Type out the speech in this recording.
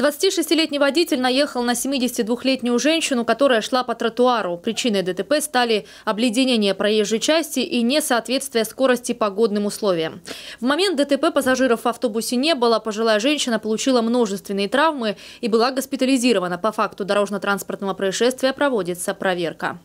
26-летний водитель наехал на 72-летнюю женщину, которая шла по тротуару. Причиной ДТП стали обледенение проезжей части и несоответствие скорости погодным условиям. В момент ДТП пассажиров в автобусе не было. Пожилая женщина получила множественные травмы и была госпитализирована. По факту дорожно-транспортного происшествия проводится проверка.